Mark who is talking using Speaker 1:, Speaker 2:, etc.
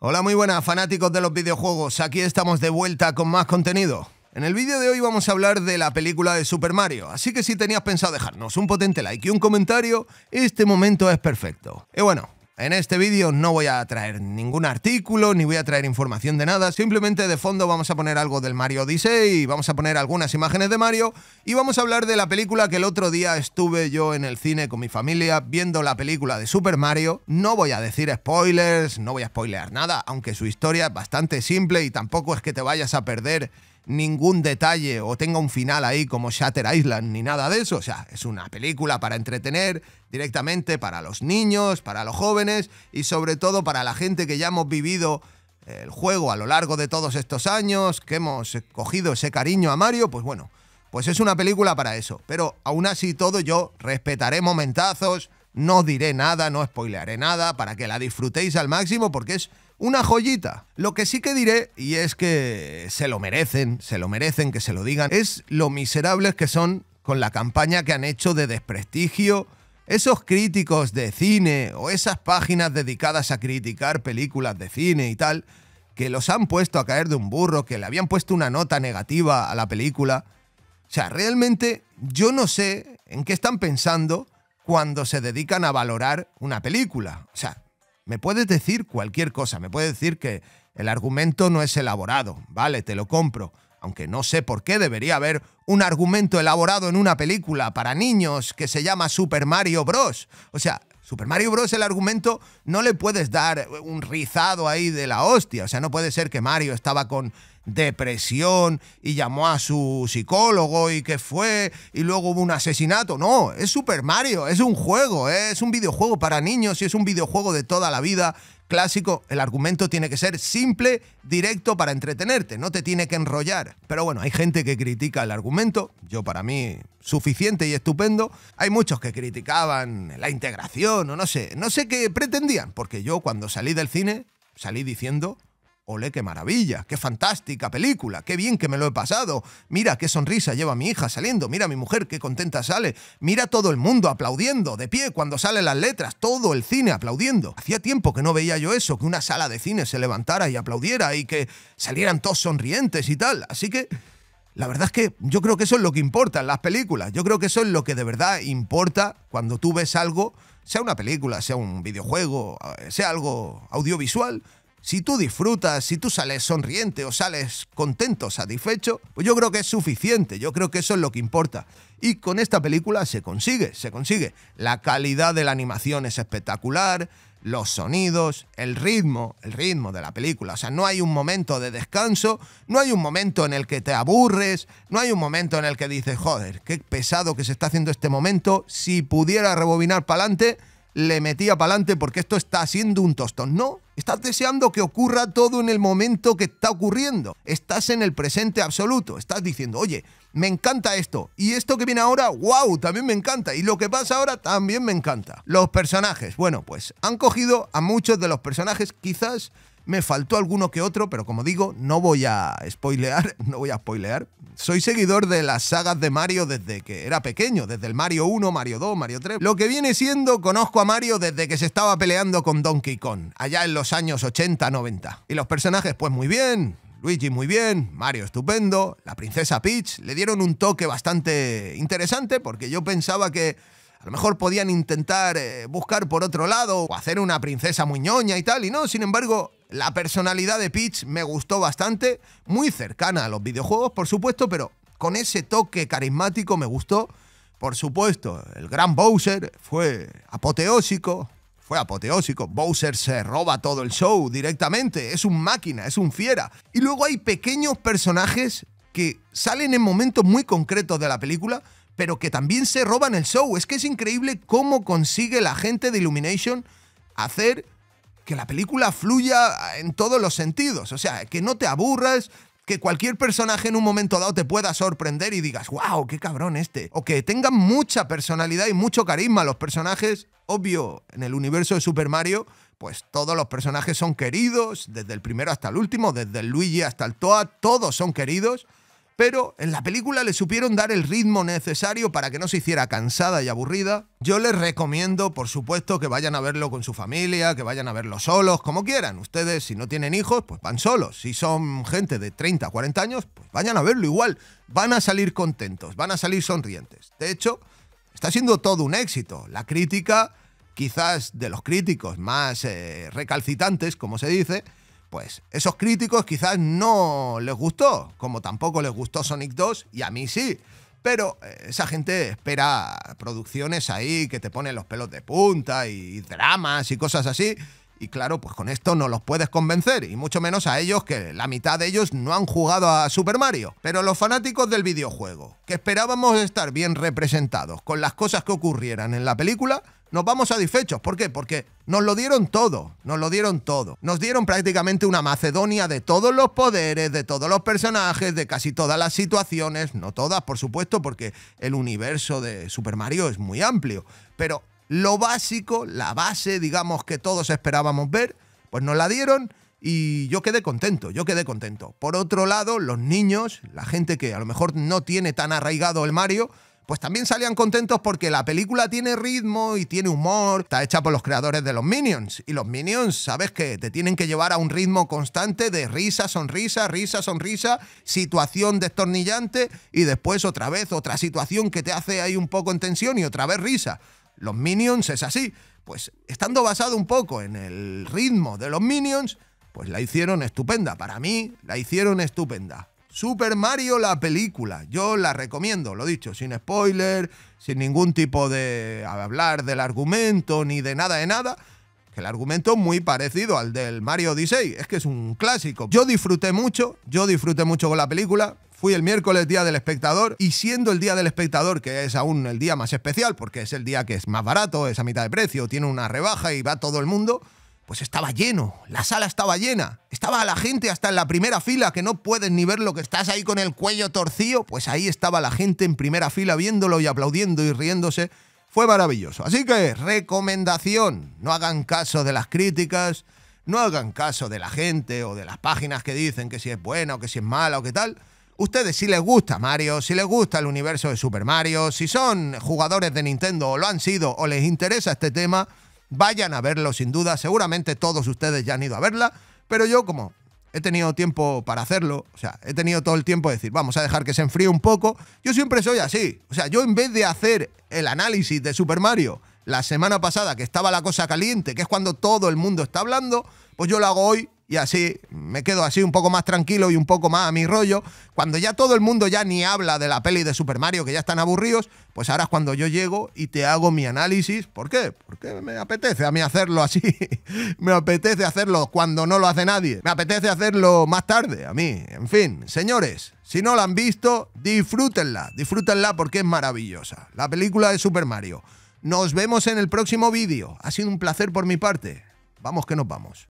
Speaker 1: Hola muy buenas fanáticos de los videojuegos, aquí estamos de vuelta con más contenido. En el vídeo de hoy vamos a hablar de la película de Super Mario, así que si tenías pensado dejarnos un potente like y un comentario, este momento es perfecto. Y bueno, en este vídeo no voy a traer ningún artículo, ni voy a traer información de nada, simplemente de fondo vamos a poner algo del Mario Odyssey, vamos a poner algunas imágenes de Mario y vamos a hablar de la película que el otro día estuve yo en el cine con mi familia viendo la película de Super Mario. No voy a decir spoilers, no voy a spoilear nada, aunque su historia es bastante simple y tampoco es que te vayas a perder ningún detalle o tenga un final ahí como Shatter Island ni nada de eso. O sea, es una película para entretener directamente para los niños, para los jóvenes y sobre todo para la gente que ya hemos vivido eh, el juego a lo largo de todos estos años, que hemos eh, cogido ese cariño a Mario, pues bueno, pues es una película para eso. Pero aún así todo yo respetaré momentazos, no diré nada, no spoilearé nada, para que la disfrutéis al máximo porque es una joyita. Lo que sí que diré, y es que se lo merecen, se lo merecen que se lo digan, es lo miserables que son con la campaña que han hecho de desprestigio esos críticos de cine o esas páginas dedicadas a criticar películas de cine y tal, que los han puesto a caer de un burro, que le habían puesto una nota negativa a la película. O sea, realmente yo no sé en qué están pensando cuando se dedican a valorar una película. O sea, me puedes decir cualquier cosa, me puedes decir que el argumento no es elaborado, vale, te lo compro, aunque no sé por qué debería haber un argumento elaborado en una película para niños que se llama Super Mario Bros. O sea, Super Mario Bros. el argumento no le puedes dar un rizado ahí de la hostia. O sea, no puede ser que Mario estaba con depresión y llamó a su psicólogo y que fue y luego hubo un asesinato. No, es Super Mario, es un juego, ¿eh? es un videojuego para niños y es un videojuego de toda la vida clásico. El argumento tiene que ser simple, directo para entretenerte, no te tiene que enrollar. Pero bueno, hay gente que critica el argumento, yo para mí suficiente y estupendo. Hay muchos que criticaban la integración o no sé, no sé qué pretendían, porque yo cuando salí del cine salí diciendo Ole, qué maravilla, qué fantástica película, qué bien que me lo he pasado. Mira qué sonrisa lleva mi hija saliendo, mira mi mujer qué contenta sale, mira todo el mundo aplaudiendo, de pie cuando salen las letras, todo el cine aplaudiendo. Hacía tiempo que no veía yo eso, que una sala de cine se levantara y aplaudiera y que salieran todos sonrientes y tal. Así que... La verdad es que yo creo que eso es lo que importa en las películas. Yo creo que eso es lo que de verdad importa cuando tú ves algo, sea una película, sea un videojuego, eh, sea algo audiovisual, si tú disfrutas, si tú sales sonriente o sales contento, satisfecho, pues yo creo que es suficiente, yo creo que eso es lo que importa. Y con esta película se consigue, se consigue. La calidad de la animación es espectacular, los sonidos, el ritmo, el ritmo de la película. O sea, no hay un momento de descanso, no hay un momento en el que te aburres, no hay un momento en el que dices, joder, qué pesado que se está haciendo este momento, si pudiera rebobinar para adelante le metía para adelante porque esto está siendo un tostón. No, estás deseando que ocurra todo en el momento que está ocurriendo. Estás en el presente absoluto. Estás diciendo, oye, me encanta esto. Y esto que viene ahora, wow, también me encanta. Y lo que pasa ahora también me encanta. Los personajes, bueno, pues han cogido a muchos de los personajes quizás me faltó alguno que otro, pero como digo, no voy a spoilear, no voy a spoilear. Soy seguidor de las sagas de Mario desde que era pequeño, desde el Mario 1, Mario 2, Mario 3. Lo que viene siendo, conozco a Mario desde que se estaba peleando con Donkey Kong, allá en los años 80-90. Y los personajes, pues muy bien, Luigi muy bien, Mario estupendo, la princesa Peach le dieron un toque bastante interesante porque yo pensaba que a lo mejor podían intentar eh, buscar por otro lado o hacer una princesa ñoña y tal, y no, sin embargo, la personalidad de Peach me gustó bastante, muy cercana a los videojuegos, por supuesto, pero con ese toque carismático me gustó. Por supuesto, el gran Bowser fue apoteósico, fue apoteósico. Bowser se roba todo el show directamente, es un máquina, es un fiera. Y luego hay pequeños personajes que salen en momentos muy concretos de la película, pero que también se roban el show. Es que es increíble cómo consigue la gente de Illumination hacer que la película fluya en todos los sentidos. O sea, que no te aburras, que cualquier personaje en un momento dado te pueda sorprender y digas, wow, qué cabrón este. O que tengan mucha personalidad y mucho carisma los personajes. Obvio, en el universo de Super Mario, pues todos los personajes son queridos, desde el primero hasta el último, desde el Luigi hasta el Toad, todos son queridos. Pero en la película le supieron dar el ritmo necesario para que no se hiciera cansada y aburrida. Yo les recomiendo, por supuesto, que vayan a verlo con su familia, que vayan a verlo solos, como quieran. Ustedes, si no tienen hijos, pues van solos. Si son gente de 30, 40 años, pues vayan a verlo igual. Van a salir contentos, van a salir sonrientes. De hecho, está siendo todo un éxito. La crítica, quizás de los críticos más eh, recalcitrantes recalcitantes, como se dice, pues esos críticos quizás no les gustó, como tampoco les gustó Sonic 2 y a mí sí. Pero eh, esa gente espera producciones ahí que te ponen los pelos de punta y dramas y cosas así. Y claro, pues con esto no los puedes convencer, y mucho menos a ellos que la mitad de ellos no han jugado a Super Mario. Pero los fanáticos del videojuego, que esperábamos estar bien representados con las cosas que ocurrieran en la película, nos vamos satisfechos. ¿Por qué? Porque nos lo dieron todo, nos lo dieron todo. Nos dieron prácticamente una Macedonia de todos los poderes, de todos los personajes, de casi todas las situaciones, no todas, por supuesto, porque el universo de Super Mario es muy amplio, pero lo básico, la base, digamos, que todos esperábamos ver, pues nos la dieron y yo quedé contento, yo quedé contento. Por otro lado, los niños, la gente que a lo mejor no tiene tan arraigado el Mario, pues también salían contentos porque la película tiene ritmo y tiene humor, está hecha por los creadores de los Minions. Y los Minions, ¿sabes qué? Te tienen que llevar a un ritmo constante de risa, sonrisa, risa, sonrisa, situación destornillante y después otra vez otra situación que te hace ahí un poco en tensión y otra vez risa. Los Minions es así. Pues estando basado un poco en el ritmo de los Minions, pues la hicieron estupenda. Para mí, la hicieron estupenda. Super Mario la película. Yo la recomiendo, lo dicho, sin spoiler, sin ningún tipo de hablar del argumento ni de nada de nada. Que el argumento es muy parecido al del Mario Odyssey, es que es un clásico. Yo disfruté mucho, yo disfruté mucho con la película. Fui el miércoles Día del Espectador y siendo el Día del Espectador, que es aún el día más especial porque es el día que es más barato, es a mitad de precio, tiene una rebaja y va todo el mundo, pues estaba lleno, la sala estaba llena, estaba la gente hasta en la primera fila, que no puedes ni ver lo que estás ahí con el cuello torcido, pues ahí estaba la gente en primera fila viéndolo y aplaudiendo y riéndose, fue maravilloso. Así que, recomendación, no hagan caso de las críticas, no hagan caso de la gente o de las páginas que dicen que si es buena o que si es mala o qué tal. Ustedes si les gusta Mario, si les gusta el universo de Super Mario, si son jugadores de Nintendo o lo han sido o les interesa este tema, Vayan a verlo sin duda, seguramente todos ustedes ya han ido a verla, pero yo como he tenido tiempo para hacerlo, o sea, he tenido todo el tiempo de decir, vamos a dejar que se enfríe un poco, yo siempre soy así, o sea, yo en vez de hacer el análisis de Super Mario la semana pasada que estaba la cosa caliente, que es cuando todo el mundo está hablando, pues yo lo hago hoy y así me quedo así un poco más tranquilo y un poco más a mi rollo. Cuando ya todo el mundo ya ni habla de la peli de Super Mario, que ya están aburridos, pues ahora es cuando yo llego y te hago mi análisis. ¿Por qué? Porque me apetece a mí hacerlo así. me apetece hacerlo cuando no lo hace nadie. Me apetece hacerlo más tarde, a mí. En fin, señores, si no la han visto, disfrútenla. Disfrútenla porque es maravillosa. La película de Super Mario. Nos vemos en el próximo vídeo. Ha sido un placer por mi parte. Vamos que nos vamos.